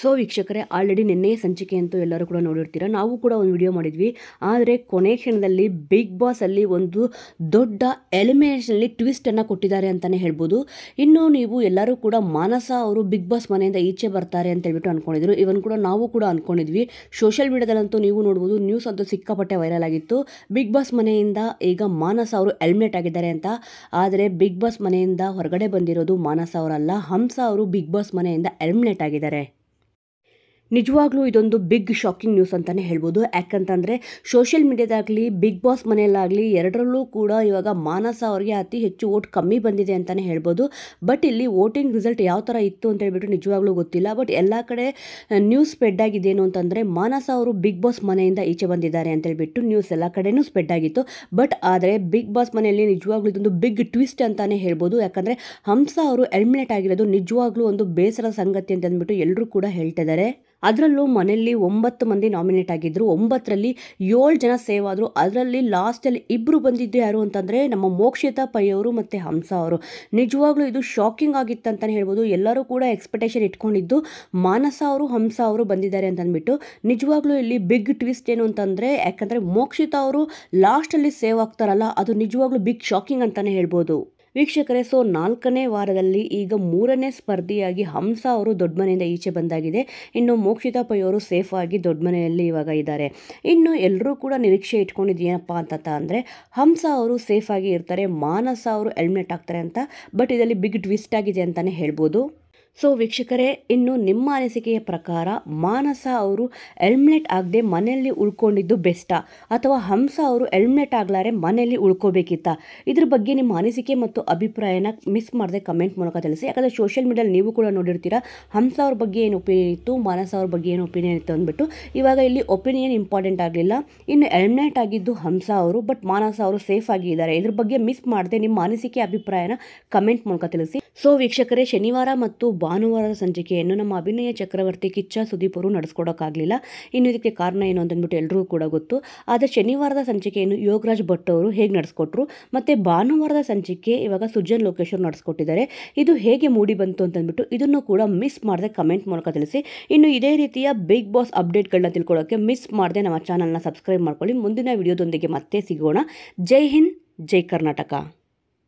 so ವೀಕ್ಷಕರೇ already ನಿನ್ನೆ ಸಂಚಿಕೆ ಅಂತೂ ಎಲ್ಲರೂ ಕೂಡ ನೋಡಿರ್ತೀರ ನಾವು ಕೂಡ ಒಂದು ವಿಡಿಯೋ ಮಾಡಿದ್ವಿ ಆದರೆ ಕೊನೆ ಕ್ಷಣದಲ್ಲಿ ಬಿಗ್ ಬಾಸಲ್ಲಿ ಒಂದು ದೊಡ್ಡ ಎಲಿಮಿನೇಷನಲ್ಲಿ ಟ್ವಿಸ್ಟನ್ನು ಕೊಟ್ಟಿದ್ದಾರೆ ಅಂತಲೇ ಹೇಳ್ಬೋದು ಇನ್ನು ನೀವು ಎಲ್ಲರೂ ಕೂಡ ಮಾನಸ ಅವರು ಬಿಗ್ ಬಾಸ್ ಮನೆಯಿಂದ ಈಚೆ ಬರ್ತಾರೆ ಅಂತ ಹೇಳ್ಬಿಟ್ಟು ಅಂದ್ಕೊಂಡಿದ್ರು ಇವನ್ ಕೂಡ ನಾವು ಕೂಡ ಅಂದ್ಕೊಂಡಿದ್ವಿ ಸೋಷಿಯಲ್ ಮೀಡಿಯಾದಲ್ಲಂತೂ ನೀವು ನೋಡ್ಬೋದು ನ್ಯೂಸ್ ಅಂತೂ ಸಿಕ್ಕಾಪಟ್ಟೆ ವೈರಲ್ ಆಗಿತ್ತು ಬಿಗ್ ಬಾಸ್ ಮನೆಯಿಂದ ಈಗ ಮಾನಸ ಅವರು ಎಲಿಮಿನೇಟ್ ಆಗಿದ್ದಾರೆ ಅಂತ ಆದರೆ ಬಿಗ್ ಬಾಸ್ ಮನೆಯಿಂದ ಹೊರಗಡೆ ಬಂದಿರೋದು ಮಾನಸ ಅವರಲ್ಲ ಹಂಸ ಅವರು ಬಿಗ್ ಬಾಸ್ ಮನೆಯಿಂದ ಎಲಿಮಿನೇಟ್ ಆಗಿದ್ದಾರೆ ನಿಜವಾಗ್ಲೂ ಇದೊಂದು ಬಿಗ್ ಶಾಕಿಂಗ್ ನ್ಯೂಸ್ ಅಂತಲೇ ಹೇಳ್ಬೋದು ಯಾಕಂತಂದರೆ ಸೋಷಿಯಲ್ ಮೀಡ್ಯಾದಾಗಲಿ ಬಿಗ್ ಬಾಸ್ ಮನೆಯಲ್ಲಾಗಲಿ ಎರಡರಲ್ಲೂ ಕೂಡ ಇವಾಗ ಮಾನಸ ಅವರಿಗೆ ಅತಿ ಹೆಚ್ಚು ವೋಟ್ ಕಮ್ಮಿ ಬಂದಿದೆ ಅಂತಲೇ ಹೇಳ್ಬೋದು ಬಟ್ ಇಲ್ಲಿ ವೋಟಿಂಗ್ ರಿಸಲ್ಟ್ ಯಾವ ಥರ ಇತ್ತು ಅಂತ ಹೇಳ್ಬಿಟ್ಟು ನಿಜವಾಗ್ಲೂ ಗೊತ್ತಿಲ್ಲ ಬಟ್ ಎಲ್ಲ ಕಡೆ ನ್ಯೂಸ್ ಸ್ಪ್ರೆಡ್ ಆಗಿದ್ದೇನು ಅಂತಂದರೆ ಮಾನಸ ಅವರು ಬಿಗ್ ಬಾಸ್ ಮನೆಯಿಂದ ಈಚೆ ಬಂದಿದ್ದಾರೆ ಅಂತ ಹೇಳ್ಬಿಟ್ಟು ನ್ಯೂಸ್ ಎಲ್ಲ ಕಡೆನೂ ಸ್ಪ್ರೆಡ್ ಆಗಿತ್ತು ಬಟ್ ಆದರೆ ಬಿಗ್ ಬಾಸ್ ಮನೆಯಲ್ಲಿ ನಿಜವಾಗ್ಲೂ ಇದೊಂದು ಬಿಗ್ ಟ್ವಿಸ್ಟ್ ಅಂತಲೇ ಹೇಳ್ಬೋದು ಯಾಕಂದರೆ ಹಂಸ ಅವರು ಎಲ್ಮಿನೇಟ್ ಆಗಿರೋದು ನಿಜವಾಗ್ಲೂ ಒಂದು ಬೇಸರ ಸಂಗತಿ ಅಂತ ಅಂದ್ಬಿಟ್ಟು ಎಲ್ಲರೂ ಕೂಡ ಹೇಳ್ತಿದ್ದಾರೆ ಅದರಲ್ಲೂ ಮನೆಯಲ್ಲಿ ಒಂಬತ್ತು ಮಂದಿ ನಾಮಿನೇಟ್ ಆಗಿದ್ದರು ಒಂಬತ್ತರಲ್ಲಿ ಏಳು ಜನ ಸೇವ್ ಆದರು ಅದರಲ್ಲಿ ಲಾಸ್ಟಲ್ಲಿ ಇಬ್ಬರು ಬಂದಿದ್ದು ಯಾರು ಅಂತಂದರೆ ನಮ್ಮ ಮೋಕ್ಷಿತಾ ಪೈ ಅವರು ಮತ್ತು ಹಂಸ ಅವರು ನಿಜವಾಗ್ಲೂ ಇದು ಶಾಕಿಂಗ್ ಆಗಿತ್ತು ಅಂತಲೇ ಹೇಳ್ಬೋದು ಎಲ್ಲರೂ ಕೂಡ ಎಕ್ಸ್ಪೆಕ್ಟೇಷನ್ ಇಟ್ಕೊಂಡಿದ್ದು ಮಾನಸ ಅವರು ಹಂಸ ಅವರು ಬಂದಿದ್ದಾರೆ ಅಂತ ಅಂದ್ಬಿಟ್ಟು ನಿಜವಾಗ್ಲೂ ಇಲ್ಲಿ ಬಿಗ್ ಟ್ವಿಸ್ಟ್ ಏನು ಅಂತಂದರೆ ಯಾಕಂದರೆ ಮೋಕ್ಷಿತಾ ಅವರು ಲಾಸ್ಟಲ್ಲಿ ಸೇವ್ ಆಗ್ತಾರಲ್ಲ ಅದು ನಿಜವಾಗ್ಲೂ ಬಿಗ್ ಶಾಕಿಂಗ್ ಅಂತಲೇ ಹೇಳ್ಬೋದು ವೀಕ್ಷಕರೇ ಸೊ ನಾಲ್ಕನೇ ವಾರದಲ್ಲಿ ಈಗ ಮೂರನೇ ಸ್ಪರ್ಧಿಯಾಗಿ ಹಂಸ ಅವರು ದೊಡ್ಡ ಮನೆಯಿಂದ ಈಚೆ ಬಂದಾಗಿದೆ ಇನ್ನು ಮೋಕ್ಷಿತಾ ಪೈ ಅವರು ಸೇಫಾಗಿ ದೊಡ್ಡ ಮನೆಯಲ್ಲಿ ಇವಾಗ ಇದ್ದಾರೆ ಇನ್ನು ಎಲ್ಲರೂ ಕೂಡ ನಿರೀಕ್ಷೆ ಏನಪ್ಪ ಅಂತ ಅಂದರೆ ಹಂಸ ಅವರು ಸೇಫಾಗಿ ಇರ್ತಾರೆ ಮಾನಸ ಅವರು ಹೆಲ್ಮೆಟ್ ಹಾಕ್ತಾರೆ ಅಂತ ಬಟ್ ಇದರಲ್ಲಿ ಬಿಗ್ ಟ್ವಿಸ್ಟ್ ಆಗಿದೆ ಅಂತಲೇ ಹೇಳ್ಬೋದು ಸೊ ವೀಕ್ಷಕರೇ ಇನ್ನು ನಿಮ್ಮ ಅನಿಸಿಕೆಯ ಪ್ರಕಾರ ಮಾನಸ ಅವರು ಹೆಲ್ಮೆಟ್ ಆಗದೆ ಮನೆಯಲ್ಲಿ ಉಳ್ಕೊಂಡಿದ್ದು ಬೆಸ್ಟಾ ಅಥವಾ ಹಂಸ ಅವರು ಹೆಲ್ಮೆಟ್ ಆಗಲಾರೆ ಮನೆಯಲ್ಲಿ ಉಳ್ಕೋಬೇಕಿತ್ತ ಇದ್ರ ಬಗ್ಗೆ ನಿಮ್ಮ ಅನಿಸಿಕೆ ಮತ್ತು ಅಭಿಪ್ರಾಯನ ಮಿಸ್ ಮಾಡದೆ ಕಮೆಂಟ್ ಮೂಲಕ ತಿಳಿಸಿ ಯಾಕಂದರೆ ಸೋಷಿಯಲ್ ಮೀಡಿಯಲ್ಲಿ ನೀವು ಕೂಡ ನೋಡಿರ್ತೀರಾ ಹಂಸ ಅವ್ರ ಬಗ್ಗೆ ಏನು ಒಪಿನಿಯನ್ ಇತ್ತು ಮಾನಸ ಅವ್ರ ಬಗ್ಗೆ ಏನು ಒಪಿನಿಯನ್ ಇತ್ತು ಅಂದ್ಬಿಟ್ಟು ಇವಾಗ ಇಲ್ಲಿ ಒಪಿನಿಯನ್ ಇಂಪಾರ್ಟೆಂಟ್ ಆಗಲಿಲ್ಲ ಇನ್ನು ಹೆಲ್ಮೆಟ್ ಆಗಿದ್ದು ಹಂಸ ಅವರು ಬಟ್ ಮಾನಸ ಅವರು ಸೇಫ್ ಆಗಿ ಇದ್ದಾರೆ ಇದ್ರ ಬಗ್ಗೆ ಮಿಸ್ ಮಾಡದೆ ನಿಮ್ಮ ಅನಿಸಿಕೆ ಅಭಿಪ್ರಾಯನ ಕಮೆಂಟ್ ಮೂಲಕ ತಿಳಿಸಿ ಸೊ ವೀಕ್ಷಕರೇ ಶನಿವಾರ ಮತ್ತು ಭಾನುವಾರದ ಸಂಚಿಕೆಯನ್ನು ನಮ್ಮ ಅಭಿನಯ ಚಕ್ರವರ್ತಿ ಕಿಚ್ಚ ಸುದೀಪರು ಅವರು ನಡೆಸ್ಕೊಡೋಕ್ಕಾಗಲಿಲ್ಲ ಇನ್ನು ಇದಕ್ಕೆ ಕಾರಣ ಏನು ಅಂತಂದ್ಬಿಟ್ಟು ಎಲ್ಲರಿಗೂ ಕೂಡ ಗೊತ್ತು ಆದರೆ ಶನಿವಾರದ ಸಂಚಿಕೆಯನ್ನು ಯೋಗರಾಜ್ ಭಟ್ ಅವರು ಹೇಗೆ ನಡೆಸ್ಕೊಟ್ರು ಮತ್ತು ಭಾನುವಾರದ ಸಂಚಿಕೆ ಇವಾಗ ಸುಜನ್ ಲೋಕೇಶ್ ಅವರು ನಡೆಸ್ಕೊಟ್ಟಿದ್ದಾರೆ ಇದು ಹೇಗೆ ಮೂಡಿ ಬಂತು ಅಂತಂದ್ಬಿಟ್ಟು ಇದನ್ನು ಕೂಡ ಮಿಸ್ ಮಾಡದೆ ಕಮೆಂಟ್ ಮೂಲಕ ತಿಳಿಸಿ ಇನ್ನು ಇದೇ ರೀತಿಯ ಬಿಗ್ ಬಾಸ್ ಅಪ್ಡೇಟ್ಗಳನ್ನ ತಿಳ್ಕೊಳ್ಳೋಕ್ಕೆ ಮಿಸ್ ಮಾಡದೆ ನಮ್ಮ ಚಾನಲ್ನ ಸಬ್ಸ್ಕ್ರೈಬ್ ಮಾಡ್ಕೊಳ್ಳಿ ಮುಂದಿನ ವಿಡಿಯೋದೊಂದಿಗೆ ಮತ್ತೆ ಸಿಗೋಣ ಜೈ ಹಿಂದ್ ಜೈ ಕರ್ನಾಟಕ